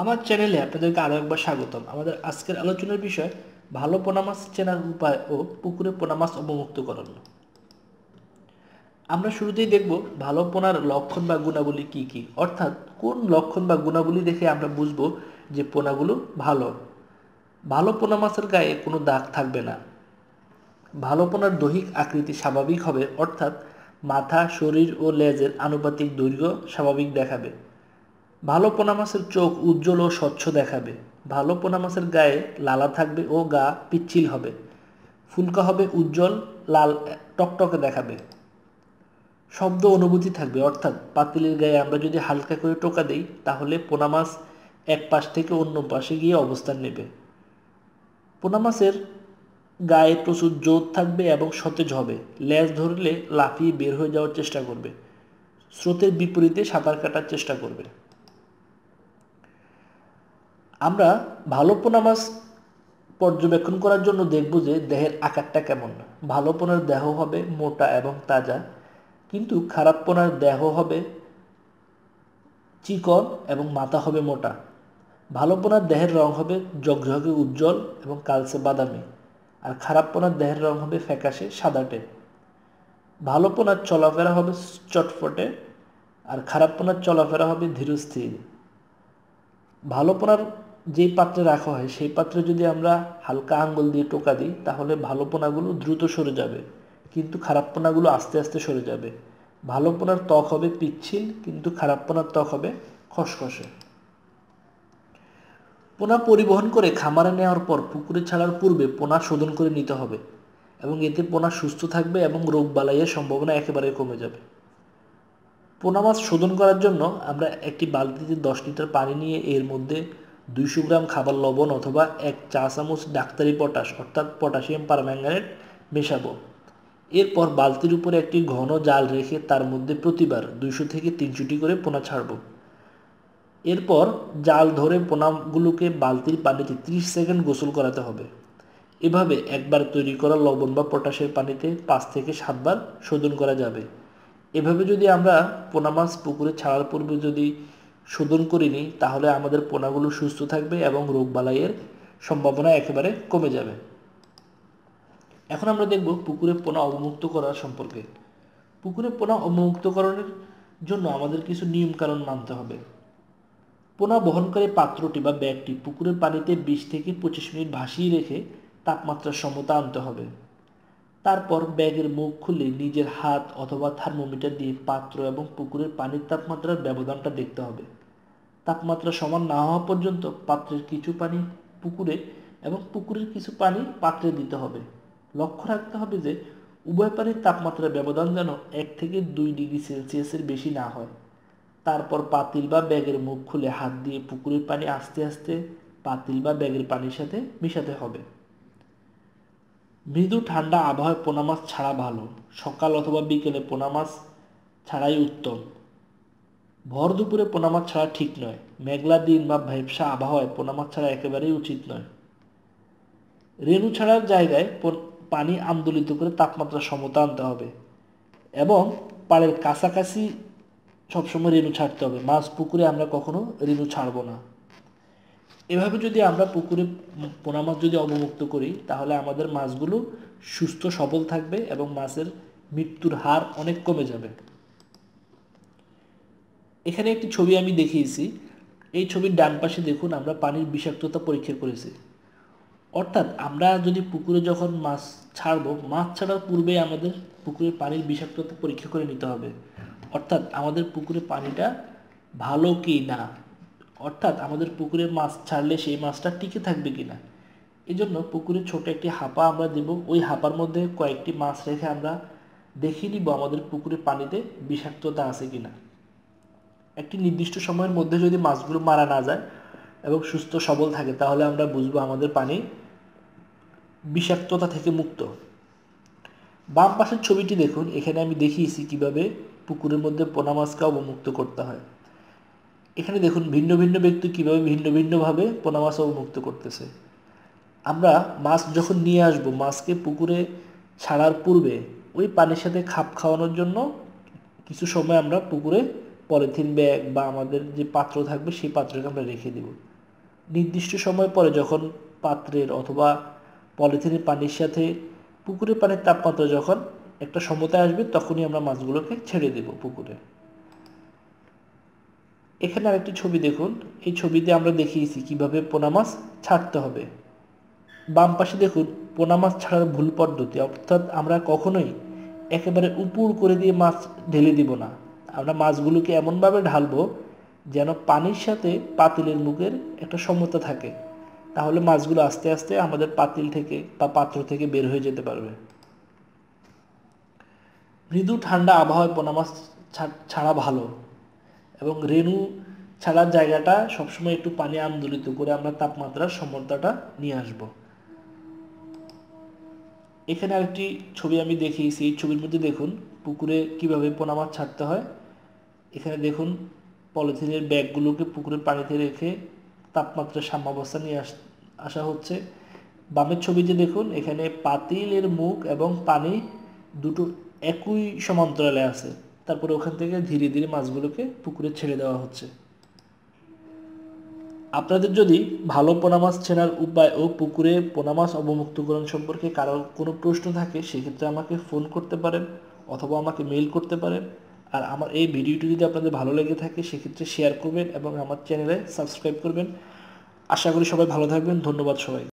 আমার চ্যানেলে আপনাদেরকে আরও একবার স্বাগতম আমাদের আজকের আলোচনার বিষয় ভালো পোনা মাছ চেনার উপায় ও পুকুরে পোনা মাছ অবমুক্তকরণ আমরা শুরুতেই দেখব ভালো পোনার লক্ষণ বা গুণাবলী কি কি অর্থাৎ কোন লক্ষণ বা গুণাবলী দেখে আমরা বুঝব যে পোনাগুলো ভালো ভালো পোনা মাছের গায়ে কোনো দাগ থাকবে না ভালো পোনার দৈহিক আকৃতি স্বাভাবিক হবে অর্থাৎ মাথা শরীর ও লেজের আনুপাতিক দৈর্ঘ্য স্বাভাবিক দেখাবে ভালো পোনা মাছের চোখ উজ্জ্বল ও স্বচ্ছ দেখাবে ভালো পোনা মাছের গায়ে লালা থাকবে ও গা পিচ্ছিল হবে ফুলকা হবে উজ্জ্বল লাল টকটকে দেখাবে শব্দ অনুভূতি থাকবে অর্থাৎ পাতিলের গায়ে আমরা যদি হালকা করে টোকা দিই তাহলে পোনা মাছ এক পাশ থেকে অন্য পাশে গিয়ে অবস্থান নেবে পোনা মাছের গায়ে প্রচুর জোর থাকবে এবং সতেজ হবে লেজ ধরলে লাফিয়ে বের হয়ে যাওয়ার চেষ্টা করবে স্রোতের বিপরীতে সাঁতার কাটার চেষ্টা করবে আমরা ভালো পোনা মাছ পর্যবেক্ষণ করার জন্য দেখব যে দেহের আকারটা কেমন ভালো পোনার দেহ হবে মোটা এবং তাজা কিন্তু খারাপ পোনার দেহ হবে চিকন এবং মাথা হবে মোটা ভালো পোনার দেহের রং হবে জগঝগে উজ্জ্বল এবং কালচে বাদামি আর খারাপ পোনার দেহের রং হবে ফ্যাকাশে সাদাটে ভালো পোনার চলাফেরা হবে চটফটে আর খারাপ পোনার চলাফেরা হবে ধীরস্থির ভালো পোনার যেই পাত্রে রাখা হয় সেই পাত্রে যদি আমরা হালকা আঙ্গুল দিয়ে টোকা দিই তাহলে ভালো পোনাগুলো দ্রুত সরে যাবে কিন্তু খারাপ পোনাগুলো আস্তে আস্তে সরে যাবে ভালো পোনার ত্বক হবে পিচ্ছিল কিন্তু খারাপ পোনার ত্বক হবে খসখসে পোনা পরিবহন করে খামারে নেওয়ার পর পুকুরে ছাড়ার পূর্বে পোনা শোধন করে নিতে হবে এবং এতে পোনা সুস্থ থাকবে এবং রোগ বালাইয়ের সম্ভাবনা একেবারে কমে যাবে পোনা মাছ শোধন করার জন্য আমরা একটি বালতিতে দশ লিটার পানি নিয়ে এর মধ্যে দুইশো গ্রাম খাবার লবণ অথবা এক চা চামচ ডাক্তারি পটাশ অর্থাৎ পটাশিয়াম পারম্যাঙ্গানেট মেশাবো এরপর বালতির উপরে একটি ঘন জাল রেখে তার মধ্যে প্রতিবার দুইশো থেকে তিনশোটি করে পোনা ছাড়ব এরপর জাল ধরে পোনাগুলোকে বালতির পানিতে ত্রিশ সেকেন্ড গোসল করাতে হবে এভাবে একবার তৈরি করা লবণ বা পটাশের পানিতে পাঁচ থেকে সাতবার শোধন করা যাবে এভাবে যদি আমরা পোনা মাছ পুকুরে ছাড়ার পূর্বে যদি শোধন করে নিই তাহলে আমাদের পোনাগুলো সুস্থ থাকবে এবং রোগবালাইয়ের সম্ভাবনা একেবারে কমে যাবে এখন আমরা দেখব পুকুরে পোনা অবমুক্ত করার সম্পর্কে পুকুরে পোনা অবমুক্তকরণের জন্য আমাদের কিছু নিয়মকানুন মানতে হবে পোনা বহনকারী পাত্রটি বা ব্যাগটি পুকুরের পানিতে বিশ থেকে পঁচিশ মিনিট ভাসিয়ে রেখে তাপমাত্রার সমতা আনতে হবে তারপর ব্যাগের মুখ খুলে নিজের হাত অথবা থার্মোমিটার দিয়ে পাত্র এবং পুকুরের পানির তাপমাত্রার ব্যবধানটা দেখতে হবে তাপমাত্রা সমান না হওয়া পর্যন্ত পাত্রের কিছু পানি পুকুরে এবং পুকুরের কিছু পানি পাত্রে দিতে হবে লক্ষ্য রাখতে হবে যে উভয় পানির তাপমাত্রার ব্যবধান যেন এক থেকে দুই ডিগ্রি সেলসিয়াসের বেশি না হয় তারপর পাতিল বা ব্যাগের মুখ খুলে হাত দিয়ে পুকুরের পানি আস্তে আস্তে পাতিল বা ব্যাগের পানির সাথে মিশাতে হবে মৃদু ঠান্ডা আবহাওয়ায় পোনা মাছ ছাড়া ভালো সকাল অথবা বিকেলে পোনা মাছ ছাড়াই উত্তম ভর দুপুরে পোনা মাছ ছাড়া ঠিক নয় মেঘলা দিন বা ভেপসা আবহাওয়ায় পোনা মাছ ছাড়া একেবারেই উচিত নয় রেণু ছাড়ার জায়গায় পানি আন্দোলিত করে তাপমাত্রা সমতা আনতে হবে এবং পাড়ের কাছাকাছি সবসময় রেণু ছাড়তে হবে মাছ পুকুরে আমরা কখনো রেণু ছাড়বো না এভাবে যদি আমরা পুকুরে পোনা মাছ যদি অবমুক্ত করি তাহলে আমাদের মাছগুলো সুস্থ সবল থাকবে এবং মাছের মৃত্যুর হার অনেক কমে যাবে এখানে একটি ছবি আমি দেখিয়েছি এই ছবির ডান পাশে দেখুন আমরা পানির বিষাক্ততা পরীক্ষা করেছি অর্থাৎ আমরা যদি পুকুরে যখন মাছ ছাড়বো মাছ ছাড়ার পূর্বে আমাদের পুকুরের পানির বিষাক্ততা পরীক্ষা করে নিতে হবে অর্থাৎ আমাদের পুকুরে পানিটা ভালো কি না অর্থাৎ আমাদের পুকুরে মাছ ছাড়লে সেই মাছটা টিকে থাকবে কি না এজন্য পুকুরে ছোট একটি হাপা আমরা দেব ওই হাপার মধ্যে কয়েকটি মাছ রেখে আমরা দেখিয়ে নিব আমাদের পুকুরে পানিতে বিষাক্ততা আছে কি না একটি নির্দিষ্ট সময়ের মধ্যে যদি মাছগুলো মারা না যায় এবং সুস্থ সবল থাকে তাহলে আমরা বুঝবো আমাদের পানি বিষাক্ততা থেকে মুক্ত বাম পাশের ছবিটি দেখুন এখানে আমি দেখিয়েছি কিভাবে পুকুরের মধ্যে পোনা মাছকে অবমুক্ত করতে হয় এখানে দেখুন ভিন্ন ভিন্ন ব্যক্তি কিভাবে ভিন্ন ভিন্নভাবে পোনা মাছ অবমুক্ত করতেছে আমরা মাছ যখন নিয়ে আসব মাছকে পুকুরে ছাড়ার পূর্বে ওই পানির সাথে খাপ খাওয়ানোর জন্য কিছু সময় আমরা পুকুরে পলিথিন ব্যাগ বা আমাদের যে পাত্র থাকবে সেই পাত্রকে আমরা রেখে দেব নির্দিষ্ট সময় পরে যখন পাত্রের অথবা পলিথিনের পানির সাথে পুকুরের পানির তাপমাত্রা যখন একটা সমতায় আসবে তখনই আমরা মাছগুলোকে ছেড়ে দেব পুকুরে এখানে আরেকটি ছবি দেখুন এই ছবিতে আমরা দেখিয়েছি কিভাবে পোনা মাছ ছাড়তে হবে বাম পাশে দেখুন পোনা মাছ ছাড়ার ভুল পদ্ধতি অর্থাৎ আমরা কখনোই একেবারে উপর করে দিয়ে মাছ ঢেলে দিব না আমরা মাছগুলোকে এমনভাবে ঢালবো যেন পানির সাথে পাতিলের মুখের একটা সমতা থাকে তাহলে মাছগুলো আস্তে আস্তে আমাদের পাতিল থেকে বা পাত্র থেকে বের হয়ে যেতে পারবে মৃদু ঠান্ডা আবহাওয়ায় পোনা মাছ ছাড়া ভালো এবং রেণু ছাড়ার জায়গাটা সবসময় একটু পানি আন্দোলিত করে আমরা তাপমাত্রার সমর্থাটা নিয়ে আসব এখানে আরেকটি ছবি আমি দেখিয়েছি এই ছবির মধ্যে দেখুন পুকুরে কিভাবে পোনা মাছ ছাড়তে হয় এখানে দেখুন পলিথিনের ব্যাগগুলোকে পুকুরের পানিতে রেখে তাপমাত্রা সাম্যাবস্থা নিয়ে আসা হচ্ছে বামের ছবিতে দেখুন এখানে পাতিলের মুখ এবং পানি দুটো একই সমান্তরালে আছে তারপরে ওখান থেকে ধীরে ধীরে মাছগুলোকে পুকুরে ছেড়ে দেওয়া হচ্ছে আপনাদের যদি ভালো পোনা মাছ ছেনার উপায় ও পুকুরে পোনা মাছ অবমুক্তকরণ সম্পর্কে কারো কোনো প্রশ্ন থাকে সেক্ষেত্রে আমাকে ফোন করতে পারেন অথবা আমাকে মেইল করতে পারেন আর আমার এই ভিডিওটি যদি আপনাদের ভালো লেগে থাকে সেক্ষেত্রে শেয়ার করবেন এবং আমার চ্যানেলে সাবস্ক্রাইব করবেন আশা করি সবাই ভালো থাকবেন ধন্যবাদ সবাই